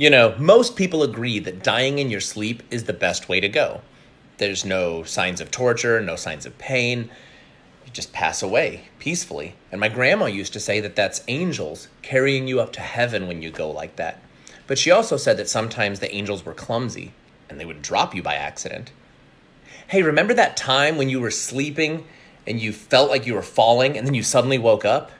You know, most people agree that dying in your sleep is the best way to go. There's no signs of torture, no signs of pain. You just pass away peacefully. And my grandma used to say that that's angels carrying you up to heaven when you go like that. But she also said that sometimes the angels were clumsy and they would drop you by accident. Hey, remember that time when you were sleeping and you felt like you were falling and then you suddenly woke up?